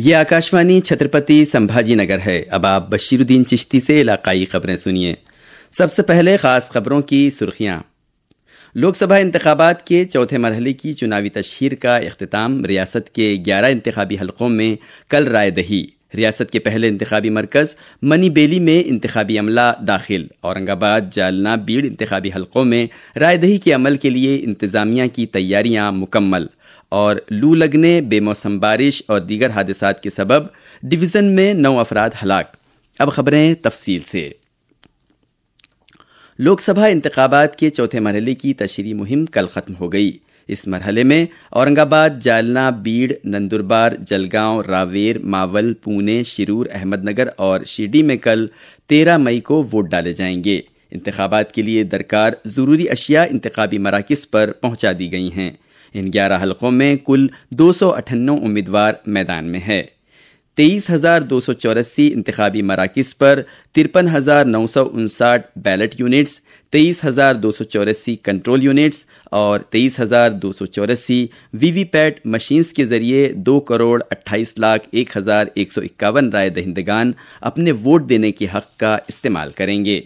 ये आकाशवाणी छत्रपति संभाजी नगर है अब आप बशीरुद्दीन चिश्ती से इलाकाई खबरें सुनिए सबसे पहले खास खबरों की सुर्खियां लोकसभा इंतबात के चौथे मरहले की चुनावी तशहर का अख्ताम रियासत के ग्यारह इंतबी हलकों में कल राय दही रियासत के पहले इंतबी मरकज़ मनी बेली में इंतबी अमला दाखिल औरंगाबाद जालना बीड़ इंतबी हलकों में रायदही के अमल के लिए इंतज़ामिया की तैयारियां मुकम्मल और लू लगने बेमौसम बारिश और दीगर हादसा के सबब डिवीज़न में नौ अफराद हलाक अब खबरें तफसील से लोकसभा इंतबात के चौथे मरहले की तशरी मुहिम कल ख़त्म हो गई इस मरहले में औरंगाबाद जालना बीड़ नंदुरबार जलगांव रावेर मावल पुणे शिरूर अहमदनगर और शिरडी में कल 13 मई को वोट डाले जाएंगे इंतबात के लिए दरकार ज़रूरी अशिया इंतबी मराकज़ पर पहुँचा दी गई हैं इन ग्यारह हलकों में कुल दो उम्मीदवार मैदान में है तेईस हज़ार दो सौ चौरासी इंतबी मराकज़ पर तिरपन हज़ार नौ सौ उनसाठ बैलेट यूनिट्स तेईस हज़ार दो सौ चौरासी कंट्रोल यूनिट्स और तेईस हज़ार दो सौ चौरासी वी वी पैट मशीन्स के ज़रिए दो करोड़ अट्ठाईस लाख एक हज़ार एक सौ इक्यावन राय दहिंदगान अपने वोट देने के हक़ का इस्तेमाल करेंगे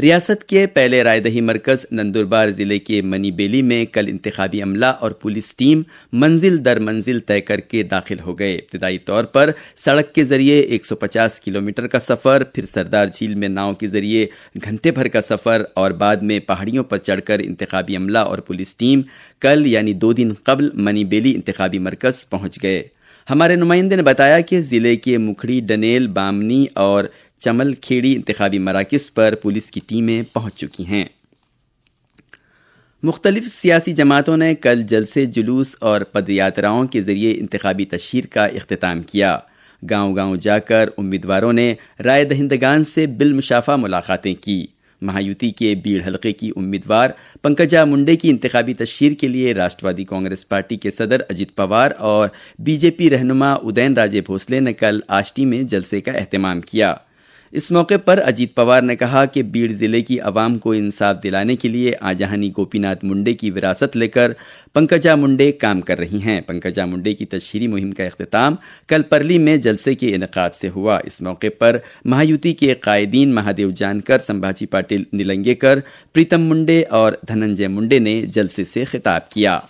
रियासत के पहले रायदही मरकज़ नंदुरबार ज़िले के मनीबेली में कल इंतबी अमला और पुलिस टीम मंजिल दर मंजिल तय करके दाखिल हो गए इब्तदाई तौर पर सड़क के ज़रिए 150 किलोमीटर का सफ़र फिर सरदार झील में नाव के ज़रिए घंटे भर का सफ़र और बाद में पहाड़ियों पर चढ़कर इंतबी अमला और पुलिस टीम कल यानी दो दिन कबल मनीबेली इंतबी मरकज़ पहुंच गए हमारे नुमाइंदे ने बताया कि ज़िले के मुखड़ी डनेल बामनी और चमलखेड़ी इंतबी मराकज़ पर पुलिस की टीमें पहुँच चुकी हैं मुख्तलिफ सियासी जमातों ने कल जलसे जुलूस और पद यात्राओं के ज़रिए इंतबी तशहर का अख्ताम किया गांव गांव जाकर उम्मीदवारों ने राय दहिंदगान से बिलमशाफा मुलाकातें की महायुति के बीड़ हलके की उम्मीदवार पंकजा मुंडे की इंतबी तशहर के लिए राष्ट्रवादी कांग्रेस पार्टी के सदर अजित पवार और बीजेपी रहनुमा उदयन राजे भोसले ने कल आष्टी में जलसे का अहतमाम किया इस मौके पर अजीत पवार ने कहा कि बीड़ जिले की आवाम को इंसाफ दिलाने के लिए आजहानी गोपीनाथ मुंडे की विरासत लेकर पंकजा मुंडे काम कर रही हैं पंकजा मुंडे की तशहरी मुहिम का अख्ताम कल परली में जलसे के इनका से हुआ इस मौके पर महायुति के कायदीन महादेव जानकर संभाजी पाटिल निलंगेकर प्रीतम मुंडे और धनंजय मुंडे ने जलसे से खिताब किया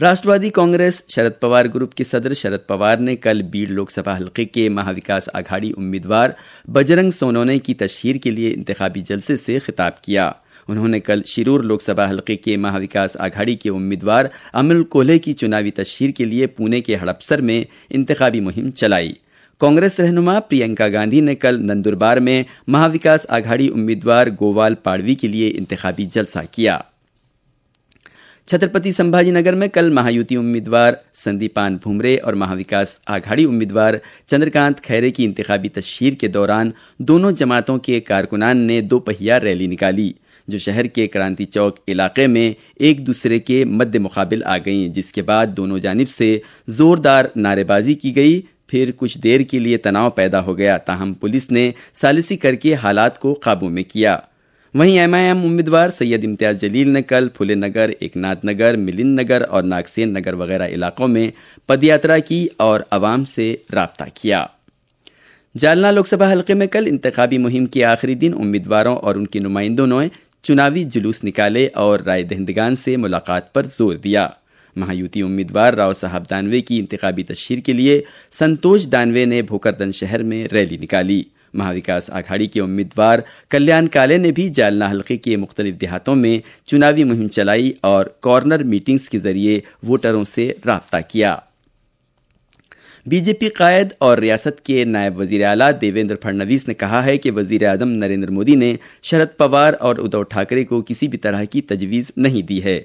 राष्ट्रवादी कांग्रेस शरद पवार ग्रुप के सदर शरद पवार ने कल बीड़ लोकसभा हल्के के महाविकास आघाड़ी उम्मीदवार बजरंग सोनोने की तशहर के लिए इंतबी जलसे से खिताब किया उन्होंने कल शिरूर लोकसभा हल्के के महाविकास आघाड़ी के उम्मीदवार अमिल कोले की चुनावी तशहर के लिए पुणे के हड़पसर में इंतबी मुहिम चलाई कांग्रेस रहनुमा प्रियंका गांधी ने कल नंदुरबार में महाविकास आघाड़ी उम्मीदवार गोवाल पाड़वी के लिए इंतबी जलसा किया छत्रपति संभाजीनगर में कल महायुति उम्मीदवार संदीपान भूमरे और महाविकास आघाड़ी उम्मीदवार चंद्रकांत खैरे की इंतबी तशहर के दौरान दोनों जमातों के कारकुनान ने दोपहिया रैली निकाली जो शहर के क्रांति चौक इलाके में एक दूसरे के मध्य मुकाबिल आ गईं जिसके बाद दोनों जानब से ज़ोरदार नारेबाजी की गई फिर कुछ देर के लिए तनाव पैदा हो गया ताहम पुलिस ने सालिसी करके हालात को काबू में किया वहीं एमआईएम उम्मीदवार सैयद इम्तियाज जलील ने कल फुले नगर एकनाथ नगर मिलिंद नगर और नागसेन नगर वगैरह इलाकों में पदयात्रा की और आवाम से रबता किया जालना लोकसभा हलके में कल इंतबी मुहिम के आखिरी दिन उम्मीदवारों और उनके नुमाइंदों ने चुनावी जुलूस निकाले और राय दहंदगान से मुलाकात पर जोर दिया महायुति उम्मीदवार राव साहब दानवे की इंतबी तशहर के लिए संतोष दानवे ने भोकरदन शहर में रैली निकाली महाविकास आघाड़ी के उम्मीदवार कल्याण काले ने भी जालना हल्के के मुख्तलिफ देहातों में चुनावी मुहिम चलाई और कॉर्नर मीटिंग्स के जरिए वोटरों से रबता किया बीजेपी कायद और रियासत के नायब वजीर अला देवेंद्र फडणवीस ने कहा है कि वजीर अजम नरेंद्र मोदी ने शरद पवार और उद्धव ठाकरे को किसी भी तरह की तजवीज़ नहीं दी है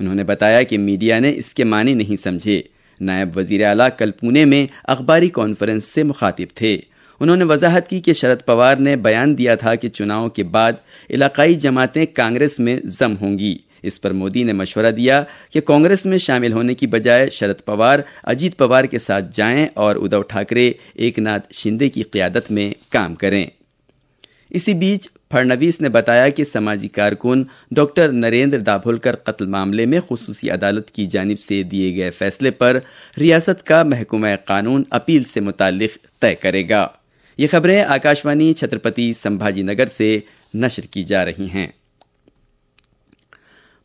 उन्होंने बताया कि मीडिया ने इसके माने नहीं समझे नायब वजीर अला कल पुणे में अखबारी कॉन्फ्रेंस से मुखातिब थे उन्होंने वजाहत की कि शरद पवार ने बयान दिया था कि चुनाव के बाद इलाकाई जमातें कांग्रेस में जम होंगी इस पर मोदी ने मशवरा दिया कि कांग्रेस में शामिल होने की बजाय शरद पवार अजीत पवार के साथ जाएं और उद्धव ठाकरे नाथ शिंदे की क्यादत में काम करें इसी बीच फडणवीस ने बताया कि समाजी कारकुन डॉक्टर नरेंद्र दाभोलकर कत्ल मामले में खसूसी अदालत की जानब से दिए गए फैसले पर रियासत का महकुमा कानून अपील से मुतल तय करेगा ये खबरें आकाशवाणी छत्रपति संभाजी नगर से नशर की जा रही हैं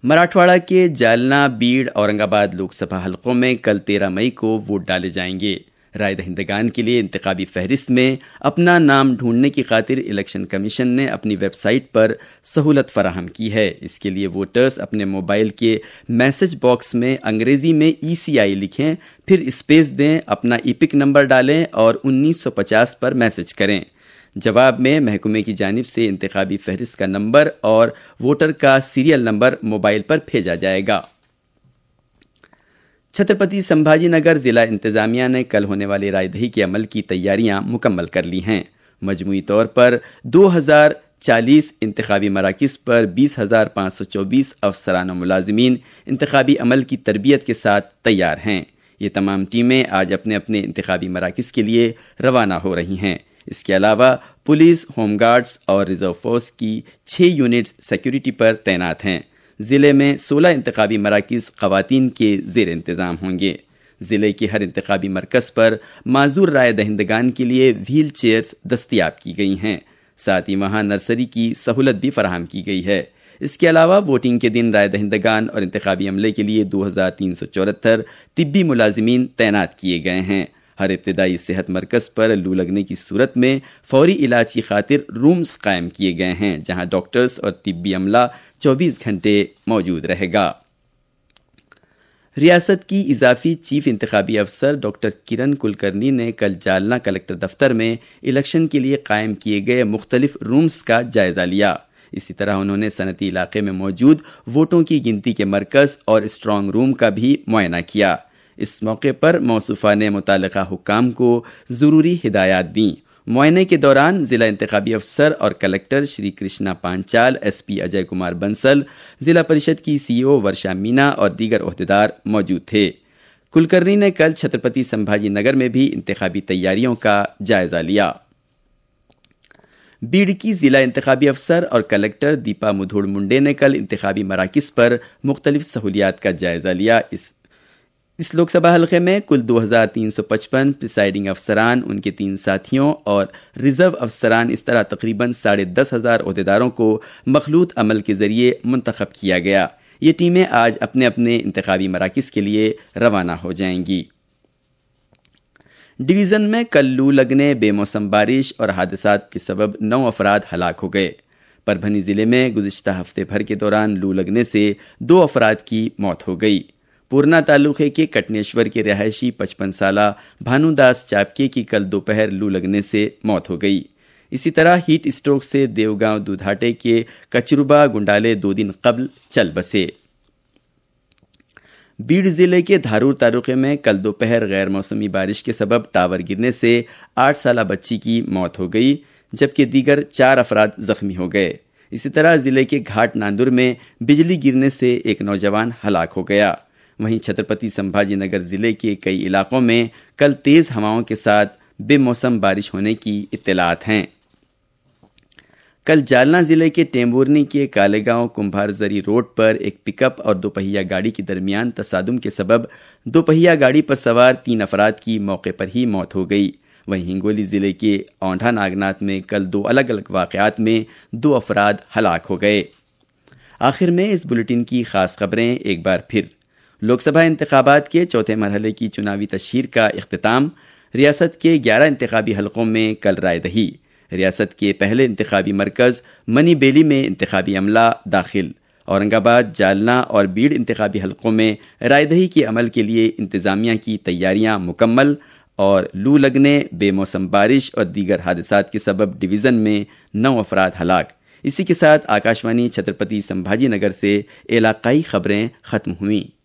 मराठवाड़ा के जालना बीड़ औरंगाबाद लोकसभा हलकों में कल तेरह मई को वोट डाले जाएंगे राय दहिंदगान के लिए इंतबी फहरिस्त में अपना नाम ढूंढने की खातिर इलेक्शन कमीशन ने अपनी वेबसाइट पर सहूलत फराहम की है इसके लिए वोटर्स अपने मोबाइल के मैसेज बॉक्स में अंग्रेजी में ई e लिखें फिर स्पेस दें अपना ईपिक e नंबर डालें और 1950 पर मैसेज करें जवाब में महकुमे की जानब से इंतबी फहरिस्त का नंबर और वोटर का सीरियल नंबर मोबाइल पर भेजा जाएगा छत्रपति संभाजी नगर जिला इंतजामिया ने कल होने वाले रायदही के अमल की तैयारियां मुकम्मल कर ली हैं मजमू तौर पर 2040 इंतखाबी मराकज़ पर 20,524 अफसरान मुलाजमीन इंतबी अमल की तरबियत के साथ तैयार हैं ये तमाम टीमें आज अपने अपने इंतबी मराकज़ के लिए रवाना हो रही हैं इसके अलावा पुलिस होमगार्ड्स और रिजर्व फोर्स की छः यूनिट्स सिक्योरिटी पर तैनात हैं ज़िले में सोलह इंतबी मराकज़ ख़वान के जेर इंतज़ाम होंगे ज़िले के हर इंतबी मरकज़ पर माजूर राय दहिंदगान के लिए व्हील चेयर्स दस्तियाब की गई हैं साथ ही वहाँ नर्सरी की सहूलत भी फराहम की गई है इसके अलावा वोटिंग के दिन राय दहिंदगान और इंतबी अमले के लिए दो हज़ार तीन सौ चौहत्तर तिबी मुलाजमीन तैनात किए गए हैं हर इब्तदाई सेहत मरकज़ पर लू लगने की सूरत में फौरी इलाज की खातिर रूम्स कायम किए गए हैं जहां डॉक्टर्स और तिब्बी अमला चौबीस घंटे मौजूद रहेगा रियासत की इजाफी चीफ इंतबी अफसर डॉक्टर किरण कुलकर्णी ने कल जालना कलेक्टर दफ्तर में इलेक्शन के लिए कायम किए गए मुख्तलिफ रूम्स का जायज़ा लिया इसी तरह उन्होंने सनती इलाके में मौजूद वोटों की गिनती के मरकज़ और स्ट्रॉन्ग रूम का भी मुआयना किया इस मौके पर मौसुफा ने मुतल हुकाम को ज़रूरी हिदायत दी मुआने के दौरान ज़िला इंतबी अफसर और collector Shri Krishna Panchal S P Ajay Kumar Bansal zila parishad की सी ओ वर्षा मीना और दीगर अहदेदार मौजूद थे कुलकर्णी ने कल छत्रपति संभाजी नगर में भी इंतबी तैयारियों का जायजा लिया बीड़ की ज़िला इंतबी अफसर और कलेक्टर दीपा मुधोड़ मुंडे ने कल इंतबी मराकज़ पर मुख्तलिफ सहूलियात का जायजा लिया इस इस लोकसभा हलके में कुल 2,355 प्रिसाइडिंग अफसरान उनके तीन साथियों और रिजर्व अफसरान इस तरह तकरीबन साढ़े दस हज़ार अहदेदारों को मखलूत अमल के ज़रिए मंतखब किया गया ये टीमें आज अपने अपने इंतबी मराकज़ के लिए रवाना हो जाएंगी डिवीज़न में कल लू लगने बेमौसम बारिश और हादसा के सबब नौ अफराद हलाक हो गए परभनी ज़िले में गुजशत हफ्ते भर के दौरान लू लगने से दो अफराद की मौत हो गई पूर्णा तालुके के कटनेश्वर के रहायशी पचपन साला भानुदास चापके की कल दोपहर लू लगने से मौत हो गई इसी तरह हीट स्ट्रोक से देवगांव दुधाटे के कचरुबा गुंडाले दो दिन कबल चल बसे बीड़ जिले के धारूर तालुके में कल दोपहर गैर मौसमी बारिश के सबब टावर गिरने से आठ साल बच्ची की मौत हो गई जबकि दीगर चार अफराद जख्मी हो गए इसी तरह जिले के घाट नांदुर में बिजली गिरने से एक नौजवान हलाक हो गया वहीं छत्रपति संभाजीनगर ज़िले के कई इलाकों में कल तेज़ हवाओं के साथ बेमौसम बारिश होने की इतलात हैं कल जालना ज़िले के टेंबूरनी के कालेगांव कुंभार जरी रोड पर एक पिकअप और दोपहिया गाड़ी के दरमियान तसादम के सबब दोपहिया गाड़ी पर सवार तीन अफराद की मौके पर ही मौत हो गई वहीं हिंगोली ज़िले के औंढा नागनाथ में कल दो अलग अलग वाक़ात में दो अफराद हलाक हो गए आखिर में इस बुलेटिन की ख़ास खबरें एक बार फिर लोकसभा इंतबात के चौथे मरहले की चुनावी तशहर का अख्ताम रियासत के ग्यारह इंतबी हलकों में कल राय दही रियासत के पहले इंतबी मरकज़ मनी बेली में इंतबी अमला दाखिल औरंगाबाद जालना और बीड़ इंतबी हलकों में रायदही के अमल के लिए इंतज़ामिया की तैयारियां मुकम्मल और लू लगने बेमौसम बारिश और दीगर हादसा के सबब डिवीज़न में नौ अफराद हलाक इसी के साथ आकाशवाणी छत्रपति संभाजी नगर से इलाकई खबरें ख़त्म हुईं